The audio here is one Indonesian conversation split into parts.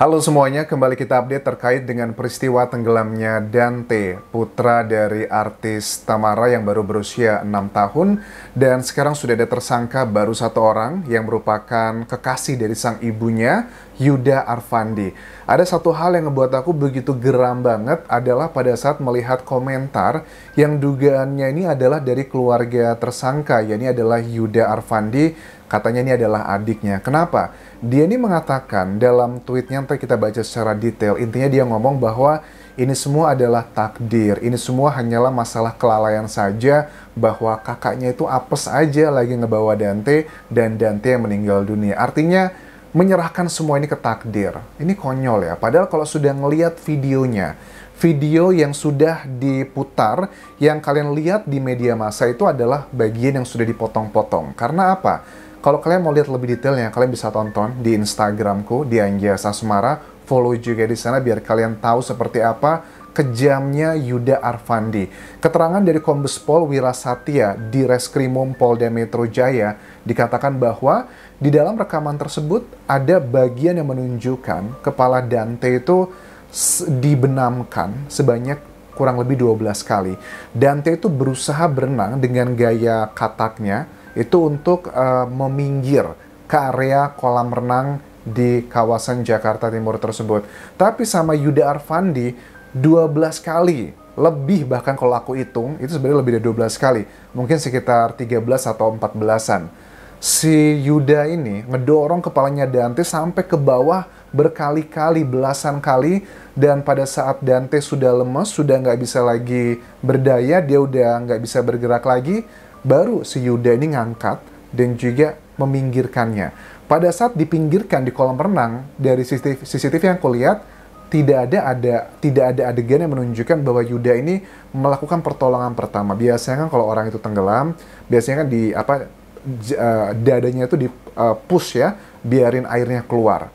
Halo semuanya, kembali kita update terkait dengan peristiwa tenggelamnya Dante, putra dari artis Tamara yang baru berusia 6 tahun dan sekarang sudah ada tersangka baru satu orang yang merupakan kekasih dari sang ibunya Yuda Arfandi. Ada satu hal yang ngebuat aku begitu geram banget adalah pada saat melihat komentar yang dugaannya ini adalah dari keluarga tersangka, yakni adalah Yuda Arfandi, katanya ini adalah adiknya. Kenapa? Dia ini mengatakan dalam tweetnya, nanti kita baca secara detail, intinya dia ngomong bahwa ini semua adalah takdir, ini semua hanyalah masalah kelalaian saja bahwa kakaknya itu apes aja lagi ngebawa Dante dan Dante yang meninggal dunia. Artinya menyerahkan semua ini ke takdir. Ini konyol ya. Padahal kalau sudah ngeliat videonya, video yang sudah diputar, yang kalian lihat di media massa itu adalah bagian yang sudah dipotong-potong. Karena apa? Kalau kalian mau lihat lebih detailnya, kalian bisa tonton di Instagramku di Anggia Sasmara. Follow juga di sana biar kalian tahu seperti apa kejamnya Yuda Arfandi. Keterangan dari Kombes Pol Wirasatya di Reskrimum Polda Metro Jaya dikatakan bahwa di dalam rekaman tersebut ada bagian yang menunjukkan kepala Dante itu dibenamkan sebanyak kurang lebih 12 kali. Dante itu berusaha berenang dengan gaya kataknya itu untuk uh, meminggir ke area kolam renang di kawasan Jakarta Timur tersebut. Tapi sama Yuda Arfandi 12 kali lebih bahkan kalau aku hitung itu sebenarnya lebih dari 12 kali mungkin sekitar 13 atau 14an si Yuda ini ngedorong kepalanya Dante sampai ke bawah berkali-kali belasan kali dan pada saat Dante sudah lemes sudah nggak bisa lagi berdaya dia udah nggak bisa bergerak lagi baru si Yuda ini ngangkat dan juga meminggirkannya pada saat dipinggirkan di kolam renang dari CCTV yang kulihat tidak ada ada tidak ada adegan yang menunjukkan bahwa Yuda ini melakukan pertolongan pertama. Biasanya kan kalau orang itu tenggelam, biasanya kan di apa eh, dadanya itu di uh, push ya, biarin airnya keluar.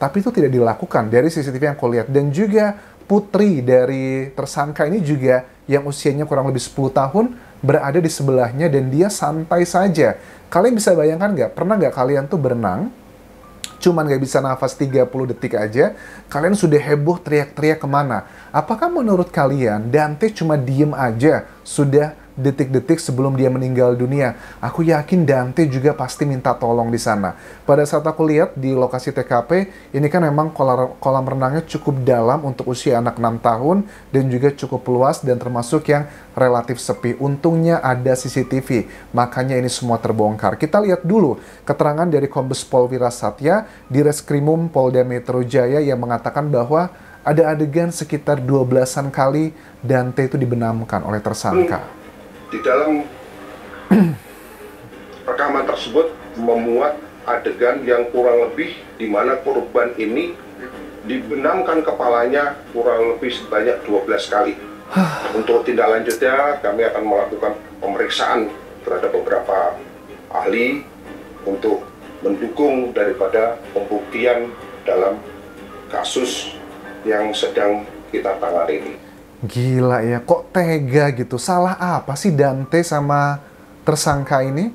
Tapi itu tidak dilakukan dari CCTV yang kulihat. dan juga putri dari tersangka ini juga yang usianya kurang lebih 10 tahun berada di sebelahnya dan dia santai saja. Kalian bisa bayangkan nggak? Pernah nggak kalian tuh berenang cuman gak bisa nafas 30 detik aja, kalian sudah heboh teriak-teriak kemana? Apakah menurut kalian Dante cuma diem aja sudah detik-detik sebelum dia meninggal dunia. Aku yakin Dante juga pasti minta tolong di sana. Pada saat aku lihat di lokasi TKP, ini kan memang kolam, renangnya cukup dalam untuk usia anak 6 tahun dan juga cukup luas dan termasuk yang relatif sepi. Untungnya ada CCTV, makanya ini semua terbongkar. Kita lihat dulu keterangan dari Kombes Pol Wirasatya di Reskrimum Polda Metro Jaya yang mengatakan bahwa ada adegan sekitar 12-an kali Dante itu dibenamkan oleh tersangka. Iya di dalam rekaman tersebut memuat adegan yang kurang lebih di mana korban ini dibenamkan kepalanya kurang lebih sebanyak 12 kali. Untuk tindak lanjutnya kami akan melakukan pemeriksaan terhadap beberapa ahli untuk mendukung daripada pembuktian dalam kasus yang sedang kita tangani ini. Gila ya, kok tega gitu. Salah apa sih Dante sama tersangka ini?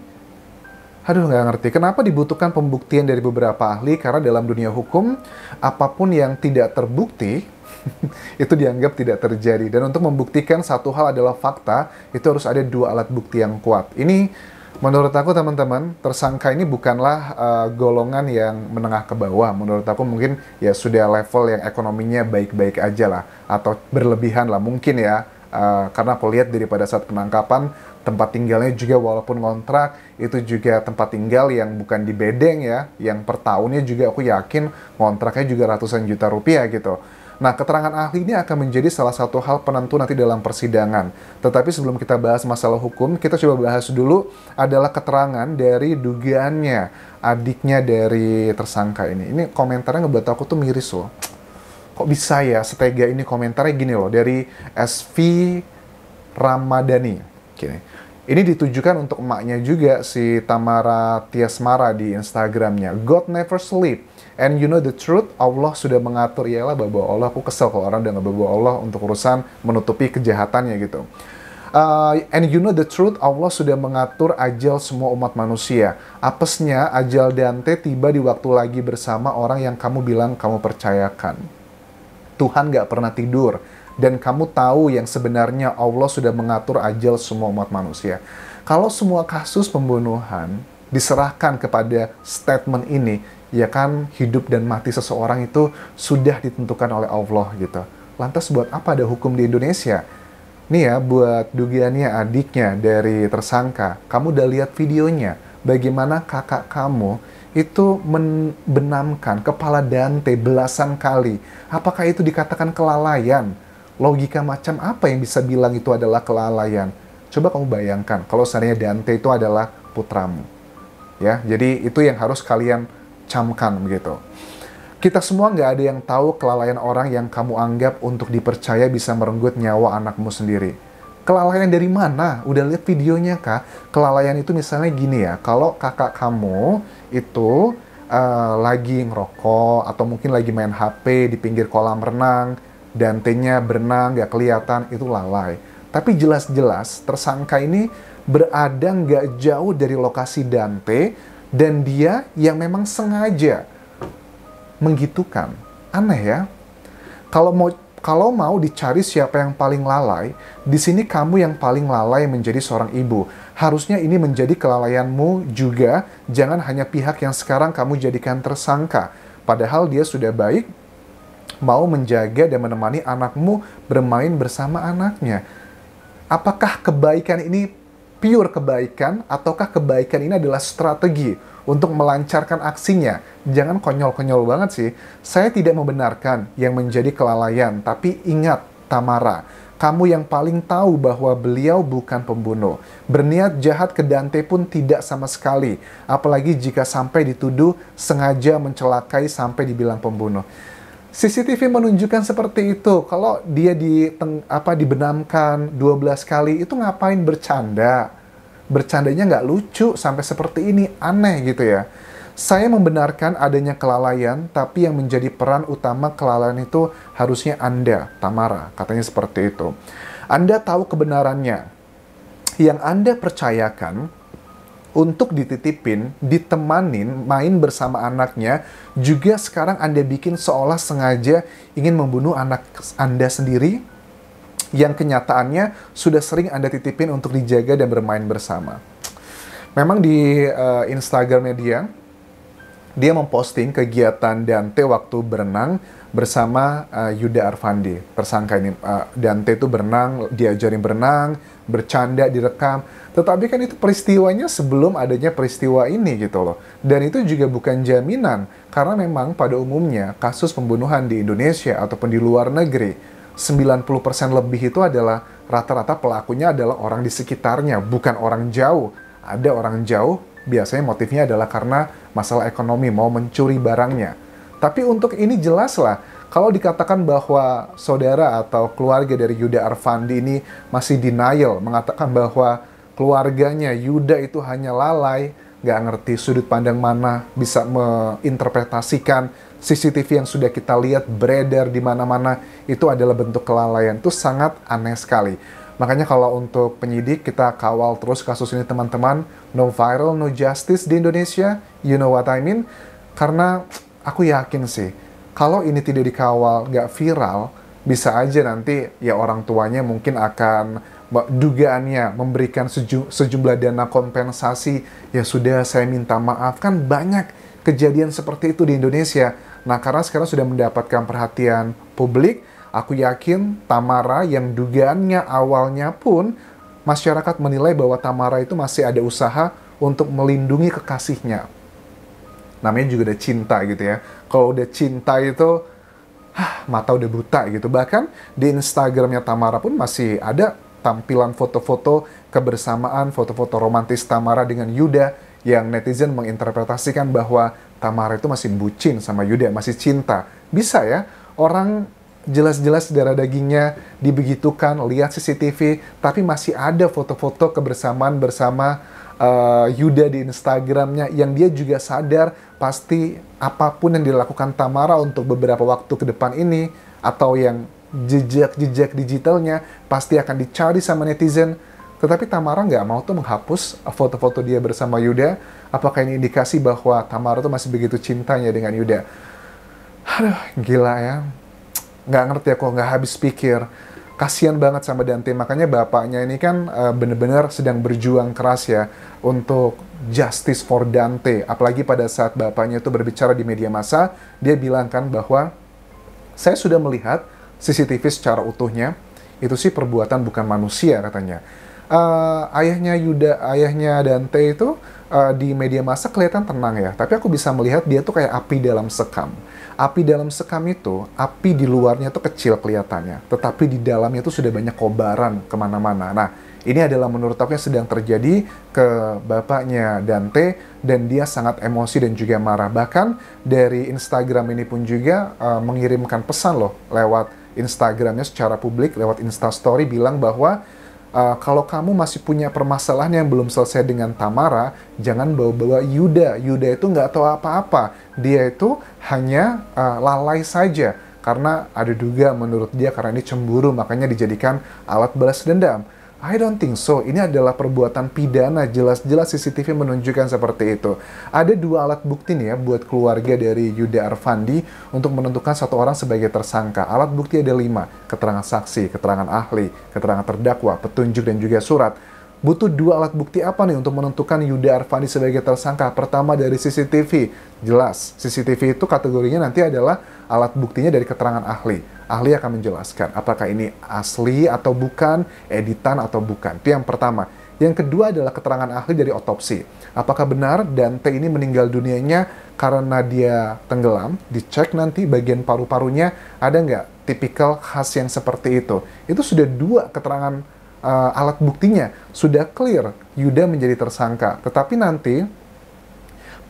Aduh, nggak ngerti. Kenapa dibutuhkan pembuktian dari beberapa ahli? Karena dalam dunia hukum, apapun yang tidak terbukti, itu dianggap tidak terjadi. Dan untuk membuktikan satu hal adalah fakta, itu harus ada dua alat bukti yang kuat. Ini Menurut aku teman-teman, tersangka ini bukanlah uh, golongan yang menengah ke bawah. Menurut aku mungkin ya sudah level yang ekonominya baik-baik aja lah. Atau berlebihan lah mungkin ya. Uh, karena aku lihat daripada saat penangkapan, tempat tinggalnya juga walaupun kontrak, itu juga tempat tinggal yang bukan di bedeng ya. Yang per tahunnya juga aku yakin kontraknya juga ratusan juta rupiah gitu. Nah, keterangan ahli ini akan menjadi salah satu hal penentu nanti dalam persidangan. Tetapi sebelum kita bahas masalah hukum, kita coba bahas dulu adalah keterangan dari dugaannya adiknya dari tersangka ini. Ini komentarnya ngebuat aku tuh miris loh. Kok bisa ya setega ini komentarnya gini loh dari SV Ramadhani. Gini. Ini ditujukan untuk emaknya juga si Tamara Tiasmara di Instagramnya. God never sleep. And you know the truth, Allah sudah mengatur, ialah ya bawa Allah, aku kesel kalau orang dengan bawa Allah untuk urusan menutupi kejahatannya gitu. Uh, and you know the truth, Allah sudah mengatur ajal semua umat manusia. Apesnya, ajal Dante tiba di waktu lagi bersama orang yang kamu bilang kamu percayakan. Tuhan gak pernah tidur dan kamu tahu yang sebenarnya Allah sudah mengatur ajal semua umat manusia. Kalau semua kasus pembunuhan diserahkan kepada statement ini, ya kan hidup dan mati seseorang itu sudah ditentukan oleh Allah gitu. Lantas buat apa ada hukum di Indonesia? Nih ya, buat dugiannya adiknya dari tersangka, kamu udah lihat videonya, bagaimana kakak kamu itu membenamkan kepala Dante belasan kali. Apakah itu dikatakan kelalaian? logika macam apa yang bisa bilang itu adalah kelalaian? Coba kamu bayangkan kalau seandainya Dante itu adalah putramu. Ya, jadi itu yang harus kalian camkan begitu. Kita semua nggak ada yang tahu kelalaian orang yang kamu anggap untuk dipercaya bisa merenggut nyawa anakmu sendiri. Kelalaian dari mana? Udah lihat videonya kak? Kelalaian itu misalnya gini ya, kalau kakak kamu itu uh, lagi ngerokok atau mungkin lagi main HP di pinggir kolam renang, Dantenya berenang, nggak kelihatan, itu lalai. Tapi jelas-jelas tersangka ini berada nggak jauh dari lokasi Dante dan dia yang memang sengaja menggitukan. Aneh ya. Kalau mau kalau mau dicari siapa yang paling lalai, di sini kamu yang paling lalai menjadi seorang ibu. Harusnya ini menjadi kelalaianmu juga, jangan hanya pihak yang sekarang kamu jadikan tersangka. Padahal dia sudah baik, mau menjaga dan menemani anakmu bermain bersama anaknya. Apakah kebaikan ini pure kebaikan ataukah kebaikan ini adalah strategi untuk melancarkan aksinya? Jangan konyol-konyol banget sih. Saya tidak membenarkan yang menjadi kelalaian, tapi ingat Tamara, kamu yang paling tahu bahwa beliau bukan pembunuh. Berniat jahat ke Dante pun tidak sama sekali, apalagi jika sampai dituduh sengaja mencelakai sampai dibilang pembunuh. CCTV menunjukkan seperti itu. Kalau dia di apa dibenamkan 12 kali itu ngapain bercanda? Bercandanya nggak lucu sampai seperti ini, aneh gitu ya. Saya membenarkan adanya kelalaian, tapi yang menjadi peran utama kelalaian itu harusnya Anda, Tamara, katanya seperti itu. Anda tahu kebenarannya. Yang Anda percayakan untuk dititipin, ditemanin, main bersama anaknya, juga sekarang Anda bikin seolah sengaja ingin membunuh anak Anda sendiri yang kenyataannya sudah sering Anda titipin untuk dijaga dan bermain bersama. Memang di uh, Instagram dia, dia memposting kegiatan Dante waktu berenang bersama uh, Yuda Arfandi, tersangka ini. Uh, Dante itu berenang, diajarin berenang, bercanda, direkam. Tetapi kan itu peristiwanya sebelum adanya peristiwa ini gitu loh. Dan itu juga bukan jaminan, karena memang pada umumnya kasus pembunuhan di Indonesia ataupun di luar negeri, 90% lebih itu adalah rata-rata pelakunya adalah orang di sekitarnya, bukan orang jauh. Ada orang jauh, biasanya motifnya adalah karena masalah ekonomi, mau mencuri barangnya. Tapi untuk ini jelaslah, kalau dikatakan bahwa saudara atau keluarga dari Yuda Arfandi ini masih denial, mengatakan bahwa keluarganya Yuda itu hanya lalai, nggak ngerti sudut pandang mana, bisa menginterpretasikan CCTV yang sudah kita lihat beredar di mana-mana, itu adalah bentuk kelalaian. Itu sangat aneh sekali. Makanya kalau untuk penyidik kita kawal terus kasus ini teman-teman. No viral, no justice di Indonesia. You know what I mean? Karena aku yakin sih, kalau ini tidak dikawal, nggak viral, bisa aja nanti ya orang tuanya mungkin akan dugaannya memberikan sejumlah dana kompensasi. Ya sudah, saya minta maaf. Kan banyak kejadian seperti itu di Indonesia. Nah, karena sekarang sudah mendapatkan perhatian publik, Aku yakin Tamara yang dugaannya awalnya pun masyarakat menilai bahwa Tamara itu masih ada usaha untuk melindungi kekasihnya. Namanya juga udah cinta gitu ya. Kalau udah cinta itu hah, mata udah buta gitu. Bahkan di Instagramnya Tamara pun masih ada tampilan foto-foto kebersamaan, foto-foto romantis Tamara dengan Yuda yang netizen menginterpretasikan bahwa Tamara itu masih bucin sama Yuda, masih cinta. Bisa ya, orang jelas-jelas darah dagingnya dibegitukan, lihat CCTV, tapi masih ada foto-foto kebersamaan bersama uh, Yuda di Instagramnya yang dia juga sadar pasti apapun yang dilakukan Tamara untuk beberapa waktu ke depan ini atau yang jejak-jejak digitalnya pasti akan dicari sama netizen. Tetapi Tamara nggak mau tuh menghapus foto-foto dia bersama Yuda. Apakah ini indikasi bahwa Tamara tuh masih begitu cintanya dengan Yuda? Aduh, gila ya nggak ngerti aku nggak habis pikir kasihan banget sama Dante makanya bapaknya ini kan uh, bener-bener sedang berjuang keras ya untuk justice for Dante apalagi pada saat bapaknya itu berbicara di media massa dia bilang kan bahwa saya sudah melihat CCTV secara utuhnya itu sih perbuatan bukan manusia katanya uh, ayahnya Yuda ayahnya Dante itu uh, di media massa kelihatan tenang ya, tapi aku bisa melihat dia tuh kayak api dalam sekam. Api dalam sekam itu, api di luarnya tuh kecil kelihatannya, tetapi di dalamnya tuh sudah banyak kobaran kemana-mana. Nah, ini adalah menurut aku yang sedang terjadi ke bapaknya Dante dan dia sangat emosi dan juga marah. Bahkan dari Instagram ini pun juga uh, mengirimkan pesan loh lewat Instagramnya secara publik lewat Instastory bilang bahwa uh, kalau kamu masih punya permasalahan yang belum selesai dengan Tamara, jangan bawa-bawa Yuda. Yuda itu nggak tahu apa-apa. Dia itu hanya uh, lalai saja karena ada duga menurut dia karena ini cemburu makanya dijadikan alat balas dendam. I don't think so. Ini adalah perbuatan pidana. Jelas-jelas CCTV menunjukkan seperti itu. Ada dua alat bukti nih ya buat keluarga dari Yuda Arfandi untuk menentukan satu orang sebagai tersangka. Alat bukti ada lima. Keterangan saksi, keterangan ahli, keterangan terdakwa, petunjuk, dan juga surat butuh dua alat bukti apa nih untuk menentukan Yuda Arfandi sebagai tersangka? Pertama dari CCTV. Jelas, CCTV itu kategorinya nanti adalah alat buktinya dari keterangan ahli ahli akan menjelaskan apakah ini asli atau bukan, editan atau bukan. Itu yang pertama. Yang kedua adalah keterangan ahli dari otopsi. Apakah benar Dante ini meninggal dunianya karena dia tenggelam? Dicek nanti bagian paru-parunya ada nggak tipikal khas yang seperti itu. Itu sudah dua keterangan uh, alat buktinya. Sudah clear Yuda menjadi tersangka. Tetapi nanti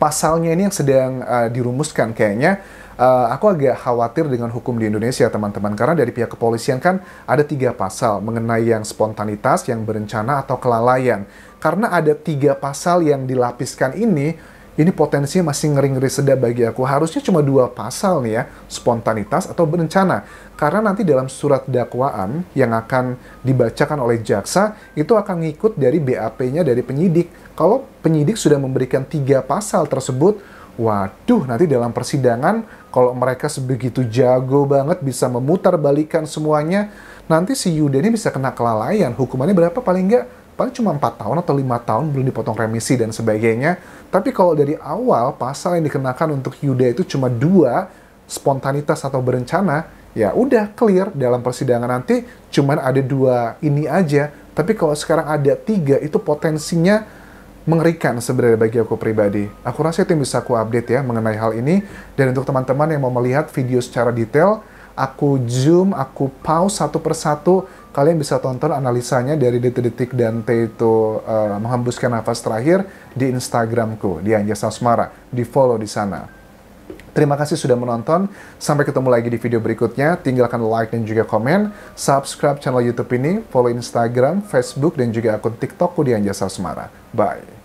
pasalnya ini yang sedang uh, dirumuskan kayaknya uh, aku agak khawatir dengan hukum di Indonesia teman-teman karena dari pihak kepolisian kan ada tiga pasal mengenai yang spontanitas, yang berencana atau kelalaian. Karena ada tiga pasal yang dilapiskan ini, ini potensinya masih ngeri-ngeri sedap bagi aku. Harusnya cuma dua pasal nih ya, spontanitas atau berencana. Karena nanti dalam surat dakwaan yang akan dibacakan oleh jaksa, itu akan ngikut dari BAP-nya dari penyidik. Kalau penyidik sudah memberikan tiga pasal tersebut, waduh nanti dalam persidangan kalau mereka sebegitu jago banget bisa memutar balikan semuanya, nanti si Yuda ini bisa kena kelalaian. Hukumannya berapa paling nggak? Paling cuma empat tahun atau lima tahun belum dipotong remisi dan sebagainya. Tapi kalau dari awal pasal yang dikenakan untuk Yuda itu cuma dua, spontanitas atau berencana, ya udah clear dalam persidangan nanti cuma ada dua ini aja. Tapi kalau sekarang ada tiga itu potensinya mengerikan sebenarnya bagi aku pribadi. Aku rasa itu yang bisa aku update ya mengenai hal ini. Dan untuk teman-teman yang mau melihat video secara detail, aku zoom, aku pause satu persatu. Kalian bisa tonton analisanya dari detik-detik Dante itu uh, menghembuskan nafas terakhir di Instagramku, di Anja Semara, Di follow di sana. Terima kasih sudah menonton. Sampai ketemu lagi di video berikutnya. Tinggalkan like dan juga komen. Subscribe channel YouTube ini. Follow Instagram, Facebook, dan juga akun TikTokku di Anjasa Semara. Bye.